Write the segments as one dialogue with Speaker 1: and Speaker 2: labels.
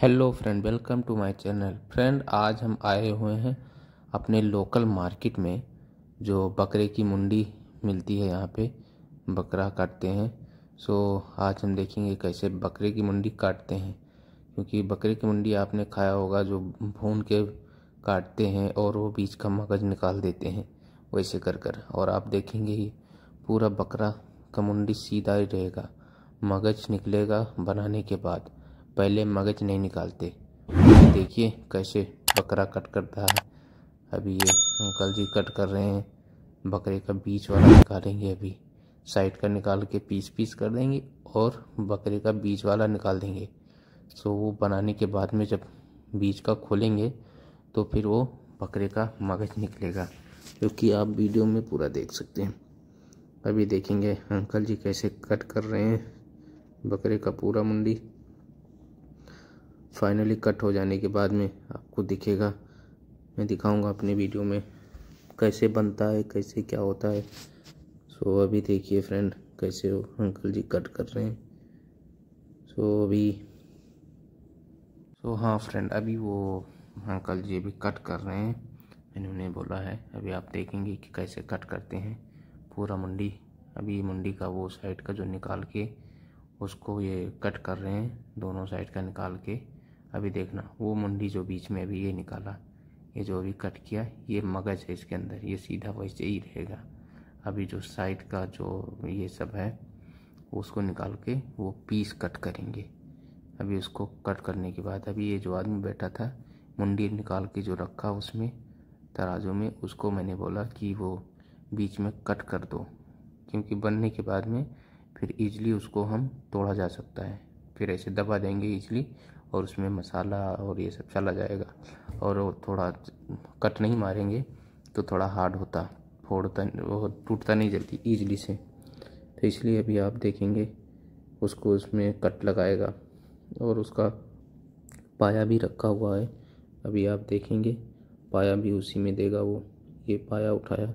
Speaker 1: hello friend welcome to my channel friend आज हम आए हुए हैं अपने लोकल मार्केट में जो बकरे की मुंडी मिलती है यहाँ पे बकरा काटते हैं सो आज हम देखेंगे कैसे बकरे की मुंडी काटते हैं क्योंकि बकरे की मुंडी आपने खाया होगा जो भून के काटते हैं और वो बीच का मगज निकाल देते हैं वैसे कर कर और आप देखेंगे ही पूरा बकरा का मुंडी सीधा ही रहेगा मगज निकलेगा बनाने के बाद पहले मगज नहीं निकालते देखिए कैसे बकरा कट करता है अभी ये अंकल जी कट कर रहे हैं बकरे का बीच वाला निकालेंगे अभी साइड का निकाल के पीस पीस कर देंगे और बकरे का बीज वाला निकाल देंगे सो वो बनाने के बाद में जब बीज का खोलेंगे तो फिर वो बकरे का मगज निकलेगा क्योंकि आप वीडियो में पूरा देख सकते हैं अभी देखेंगे अंकल जी कैसे कट कर रहे हैं बकरे का पूरा मुंडी फाइनली कट हो जाने के बाद में आपको दिखेगा मैं दिखाऊंगा अपने वीडियो में कैसे बनता है कैसे क्या होता है सो अभी देखिए फ्रेंड कैसे हो अंकल जी कट कर रहे हैं सो अभी सो हाँ फ्रेंड अभी वो अंकल जी अभी कट कर रहे हैं मैंने उन्हें बोला है अभी आप देखेंगे कि कैसे कट करते हैं पूरा मंडी अभी मंडी का वो साइड का जो निकाल के उसको ये कट कर रहे हैं दोनों साइड का निकाल के अभी देखना वो मुंडी जो बीच में अभी ये निकाला ये जो अभी कट किया ये मगज है इसके अंदर ये सीधा वैसे ही रहेगा अभी जो साइड का जो ये सब है उसको निकाल के वो पीस कट करेंगे अभी उसको कट करने के बाद अभी ये जो आदमी बैठा था मुंडी निकाल के जो रखा उसमें तराजू में उसको मैंने बोला कि वो बीच में कट कर दो क्योंकि बनने के बाद में फिर इजली उसको हम तोड़ा जा सकता है फिर ऐसे दबा देंगे इजली और उसमें मसाला और ये सब चला जाएगा और थोड़ा कट नहीं मारेंगे तो थोड़ा हार्ड होता फोड़ता वो टूटता नहीं जल्दी ईजली से तो इसलिए अभी आप देखेंगे उसको उसमें कट लगाएगा और उसका पाया भी रखा हुआ है अभी आप देखेंगे पाया भी उसी में देगा वो ये पाया उठाया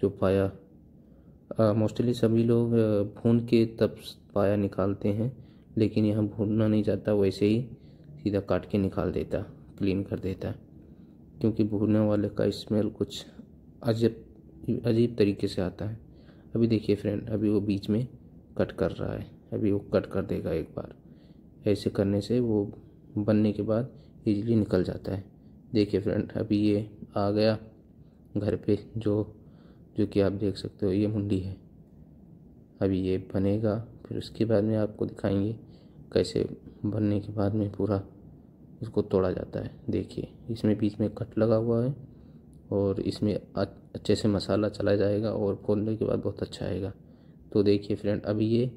Speaker 1: जो पाया मोस्टली सभी लोग भून के तब पाया निकालते हैं लेकिन यहाँ भूनना नहीं चाहता वैसे ही सीधा काट के निकाल देता क्लीन कर देता क्योंकि भूनने वाले का स्मेल कुछ अजब अजीब तरीके से आता है अभी देखिए फ्रेंड अभी वो बीच में कट कर रहा है अभी वो कट कर देगा एक बार ऐसे करने से वो बनने के बाद इजीली निकल जाता है देखिए फ्रेंड अभी ये आ गया घर पे जो जो कि आप देख सकते हो ये मुंडी है अभी ये बनेगा फिर उसके बाद में आपको दिखाएंगे कैसे बनने के बाद में पूरा इसको तोड़ा जाता है देखिए इसमें बीच में कट लगा हुआ है और इसमें अच्छे से मसाला चला जाएगा और खोलने के बाद बहुत अच्छा आएगा तो देखिए फ्रेंड अभी ये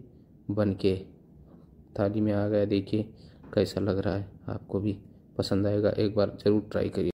Speaker 1: बन के थाली में आ गया देखिए कैसा लग रहा है आपको भी पसंद आएगा एक बार ज़रूर ट्राई करिए